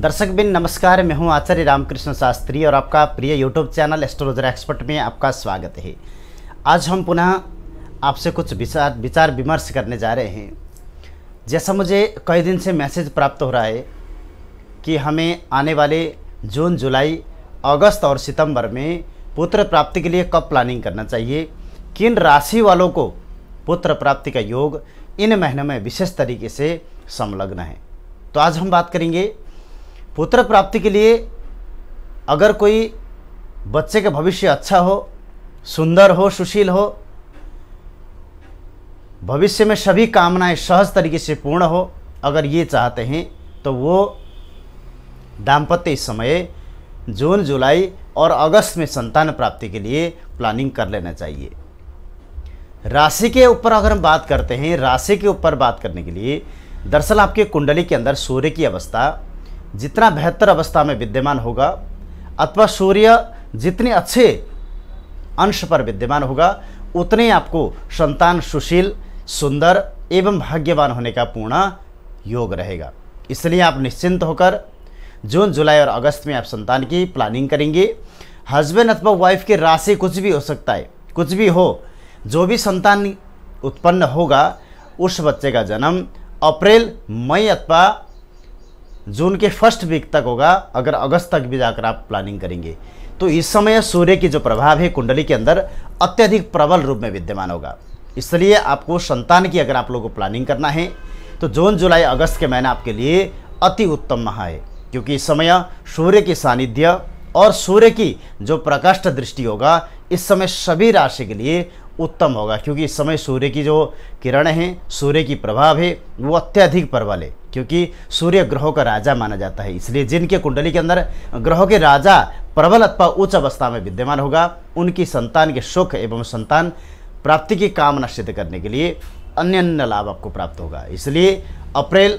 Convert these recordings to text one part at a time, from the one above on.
दर्शक बिन नमस्कार मैं हूं आचार्य रामकृष्ण शास्त्री और आपका प्रिय यूट्यूब चैनल एस्ट्रोलॉजर एक्सपर्ट में आपका स्वागत है आज हम पुनः आपसे कुछ विचार विचार विमर्श करने जा रहे हैं जैसा मुझे कई दिन से मैसेज प्राप्त हो रहा है कि हमें आने वाले जून जुलाई अगस्त और सितंबर में पुत्र प्राप्ति के लिए कब प्लानिंग करना चाहिए किन राशि वालों को पुत्र प्राप्ति का योग इन महीनों में विशेष तरीके से संलग्न है तो आज हम बात करेंगे पुत्र प्राप्ति के लिए अगर कोई बच्चे का भविष्य अच्छा हो सुंदर हो सुशील हो भविष्य में सभी कामनाएं सहज तरीके से पूर्ण हो अगर ये चाहते हैं तो वो दाम्पत्य इस समय जून जुलाई और अगस्त में संतान प्राप्ति के लिए प्लानिंग कर लेना चाहिए राशि के ऊपर अगर हम बात करते हैं राशि के ऊपर बात करने के लिए दरअसल आपके कुंडली के अंदर सूर्य की अवस्था जितना बेहतर अवस्था में विद्यमान होगा अथवा सूर्य जितने अच्छे अंश पर विद्यमान होगा उतने आपको संतान सुशील सुंदर एवं भाग्यवान होने का पूर्ण योग रहेगा इसलिए आप निश्चिंत होकर जून जुलाई और अगस्त में आप संतान की प्लानिंग करेंगे हस्बैंड अथवा वाइफ की राशि कुछ भी हो सकता है कुछ भी हो जो भी संतान उत्पन्न होगा उस बच्चे का जन्म अप्रैल मई अथवा जून के फर्स्ट वीक तक होगा अगर अगस्त तक भी जाकर आप प्लानिंग करेंगे तो इस समय सूर्य की जो प्रभाव है कुंडली के अंदर अत्यधिक प्रबल रूप में विद्यमान होगा इसलिए आपको संतान की अगर आप लोगों को प्लानिंग करना है तो जून जुलाई अगस्त के महीने आपके लिए अति उत्तम माह है क्योंकि इस समय सूर्य की सानिध्य और सूर्य की जो प्रकाष्ठ दृष्टि होगा इस समय सभी राशि के लिए उत्तम होगा क्योंकि इस समय सूर्य की जो किरण है सूर्य की प्रभाव है वो अत्यधिक प्रबल है क्योंकि सूर्य ग्रहों का राजा माना जाता है इसलिए जिनके कुंडली के अंदर ग्रहों के राजा प्रबल अथवा उच्च अवस्था में विद्यमान होगा उनकी संतान के सुख एवं संतान प्राप्ति की कामना सिद्ध करने के लिए अन्य अन्य लाभ आपको प्राप्त होगा इसलिए अप्रैल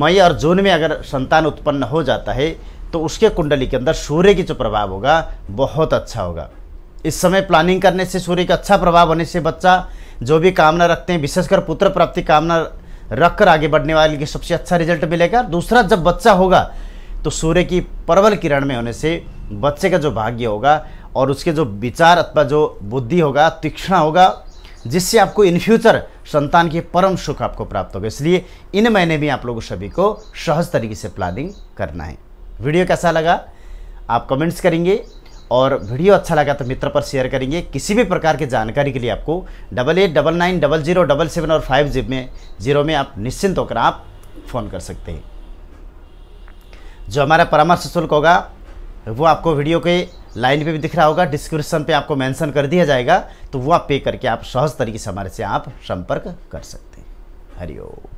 मई और जून में अगर संतान उत्पन्न हो जाता है तो उसके कुंडली के अंदर सूर्य की जो प्रभाव होगा बहुत अच्छा होगा इस समय प्लानिंग करने से सूर्य का अच्छा प्रभाव होने से बच्चा जो भी कामना रखते हैं विशेषकर पुत्र प्राप्ति कामना रखकर आगे बढ़ने वाले की सबसे अच्छा रिजल्ट मिलेगा दूसरा जब बच्चा होगा तो सूर्य की प्रबल किरण में होने से बच्चे का जो भाग्य होगा और उसके जो विचार अथवा जो बुद्धि होगा तीक्ष्ण होगा जिससे आपको इन फ्यूचर संतान के परम सुख आपको प्राप्त होगा इसलिए इन महीने भी आप लोगों सभी को सहज तरीके से प्लानिंग करना है वीडियो कैसा लगा आप कमेंट्स करेंगे और वीडियो अच्छा लगा तो मित्र पर शेयर करेंगे किसी भी प्रकार की जानकारी के लिए आपको double eight double nine double zero double seven और फाइव जीरो में जीरो में आप निश्चिंत होकर आप फ़ोन कर सकते हैं जो हमारा परामर्श शुल्क होगा वो आपको वीडियो के लाइन पे भी दिख रहा होगा डिस्क्रिप्शन पे आपको मेंशन कर दिया जाएगा तो वो आप पे करके आप सहज तरीके से हमारे से आप संपर्क कर सकते हैं हरिओम